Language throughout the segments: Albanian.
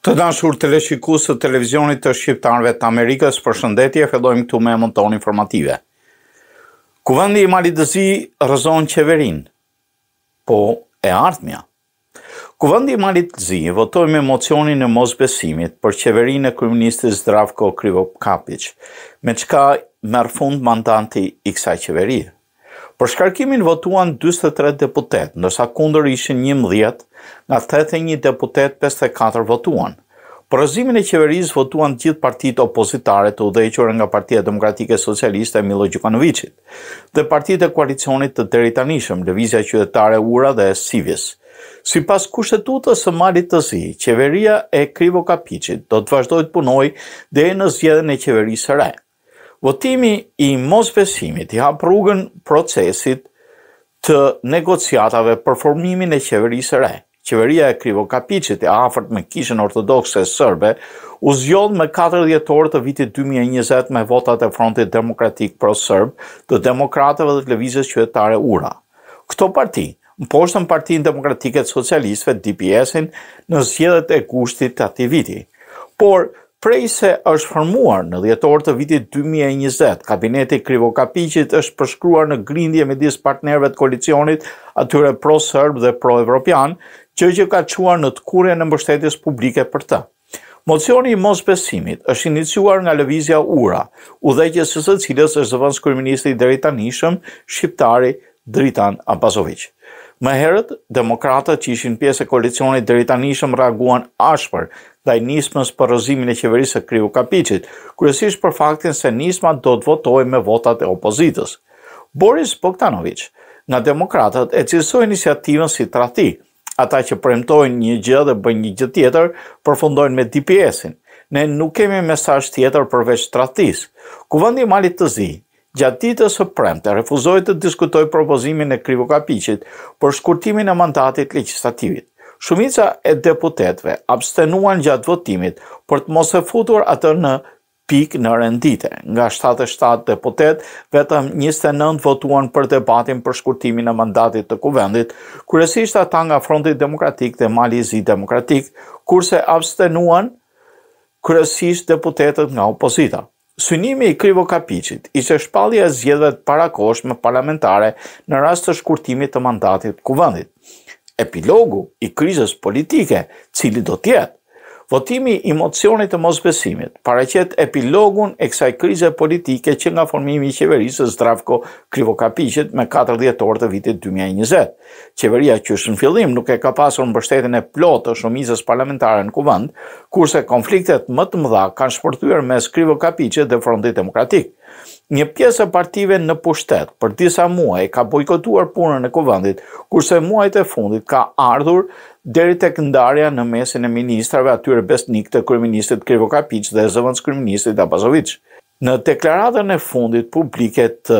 Të dashur të leshikus të televizionit të shqiptarve të Amerikës, për shëndetje, fedojmë këtu me mund ton informative. Kuvendi i Mali Dëzi rëzon qeverin, po e artmja. Kuvendi i Mali Dëzi votoj me emocionin e mos besimit për qeverin e kryministës Dravko Krivo Kapic, me qka mërë fund mandanti i kësaj qeverinë. Për shkarkimin votuan 23 deputet, nërsa kunder ishin 11, nga 31 deputet 54 votuan. Përëzimin e qeverisë votuan gjithë partit opozitare të udhequrë nga Partia Demokratike Socialiste e Milo Gjukanovicit dhe partit e koalicionit të teritanishëm, Levizja Qytetare Ura dhe Sivis. Si pas kushtetutës së marit të zi, qeveria e Krivo Kapicit do të vazhdojt punoj dhe e në zjedhen e qeverisë rejtë. Votimi i mosbesimit i hap rrugën procesit të negociatave për formimin e qeverisë re. Qeveria e Krivokapicit e afërt me kishën ortodokse sërbe u zgjodh me 4 dhjetor të vitit 2020 me votat e Frontit Demokratik pro-Serb të demokratëve dhe të lëvizjes qytetare URA. Këto parti në poshtën Partinë Demokratike Socialistëve DPS-in në zgjedhjet e kushtit të atij viti. Por Prej se është formuar në djetor të vitit 2020, kabineti Krivo Kapicit është përshkruar në grindje me disë partnerve të koalicionit atyre pro-sërb dhe pro-evropian, që që ka quar në të kure në mbështetis publike për të. Mocioni i mos besimit është iniciuar nga Levizia Ura, u dhe që së cilës është zëvënës kërministri Deritanishëm, Shqiptari Dritan Abazovicë. Më herët, demokratët që ishin pjesë e koalicionit dritanishëm reaguan ashpër dhe nismës për rëzimin e qeverisë e kriju kapicit, kërësisht për faktin se nisma do të votoj me votat e opozitës. Boris Bogdanovic, nga demokratët e cilësoj inisiativën si trati, ata që premtojnë një gjë dhe bëjnë një gjë tjetër, përfundojnë me DPS-in. Ne nuk kemi mesazh tjetër përveç tratis. Kuvëndi malit të zi, Gjatë ditës së premte refuzoi të diskutoj propozimin e Krivo Kapiçit për shkurtimin e mandatit legjislativ. Shumica e deputetëve abstenuan gjatë votimit për të mos e futur atë në pikë në rendite. Nga 77 deputet, vetëm 29 votuan për debatin për shkurtimin e mandatit të Kuvendit, kryesisht ata nga Fronti Demokratik dhe Mali i Zi Demokratik, kurse abstenuan kryesisht deputetët nga opozita. Synimi i Krivo Kapicit ishte shpallja e zgjedhjeve të parakoshme parlamentare në rast të shkurtimit të mandatit të kuvendit. Epilogu i krizës politike, cili do të jetë Votimi i mocionit të mosbesimit paraqet epilogun e kësaj krize politike që nga formimi i qeverisë së Zdravko Krivokapiqit me 40 orë të vitit 2020. Qeveria që është në fillim nuk e ka pasur mbështetjen e plotë të shumicës parlamentare në kuvend, kurse konfliktet më të mëdha kanë shpërthyer mes Krivokapiqit dhe Frontit Demokratik. Një pjesë e partive në pushtet për disa muaj ka bojkotuar punën e kuvendit, kurse muajt e fundit ka ardhur deri tek ndarja në mesin e ministrave atyre besnik të kryeministit Krivo Kapiç dhe zëvendës kryeministit Abazovic. Në deklaratën e fundit publike të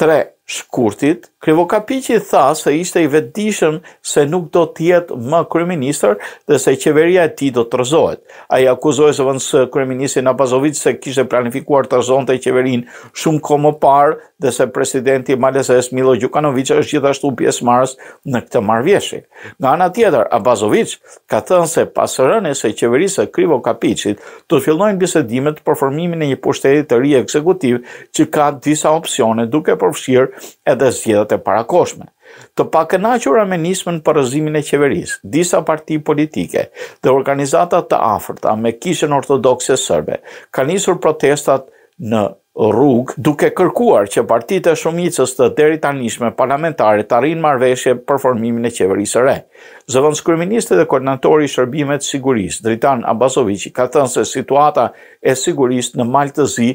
tre shkurtit, Krivokapiqi tha se ishte i vetëdijshëm se nuk do të jetë më kryeministër dhe se qeveria e tij do të rrëzohet. Ai akuzoi se vonë se kryeministri Nabazovic se kishte planifikuar të rrëzonte qeverinë shumë kohë më parë dhe se presidenti Maleses Milo Gjukanoviç është gjithashtu pjesëmarrës në këtë marrëveshje. Nga ana tjetër, Abazovic ka thënë se pas rënies së qeverisë së Krivokapiqit do të fillojnë bisedimet për formimin e një pushteti të ri ekzekutiv që ka disa opsione duke përfshirë edhe zgjedhjet e parakoshme. Të pakënaqura me nismën amenismën për rëzimin e qeveris, disa parti politike dhe organizatat të afrta me kishën ortodoxe sërbe, ka njësur protestat në rrug duke kërkuar që partit e shumicës të deri të anishme parlamentare të arrinë marveshje për formimin e qeverisë re. Zëvën skriministit dhe koordinatori i shërbimet siguris, Dritan Abasovici, ka thënë se situata e siguris në Maltëzi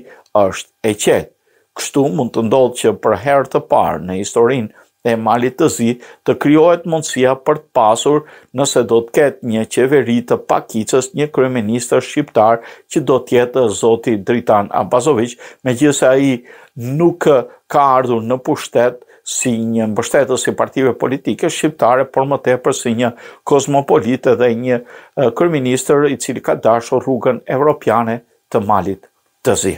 është e qetë. Kështu mund të ndodhë që për herë të parë në historinë e malit të zi të kryohet mundësia për të pasur nëse do të ketë një qeveri të pakicës një kryeministër shqiptar që do tjetë zoti Dritan Abazovic, me gjithë a i nuk ka ardhur në pushtet si një mbështetës i partive politike shqiptare, por më tepër si një kozmopolit dhe një kryeministër i cili ka dashur rrugën evropiane të malit të zi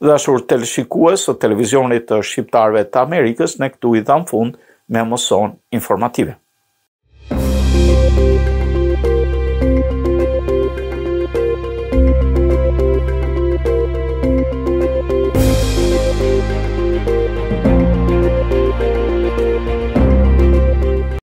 dhe ashur të të televizionit të shqiptarve të Amerikës në këtu i dham fund me mëson informative. Thank you.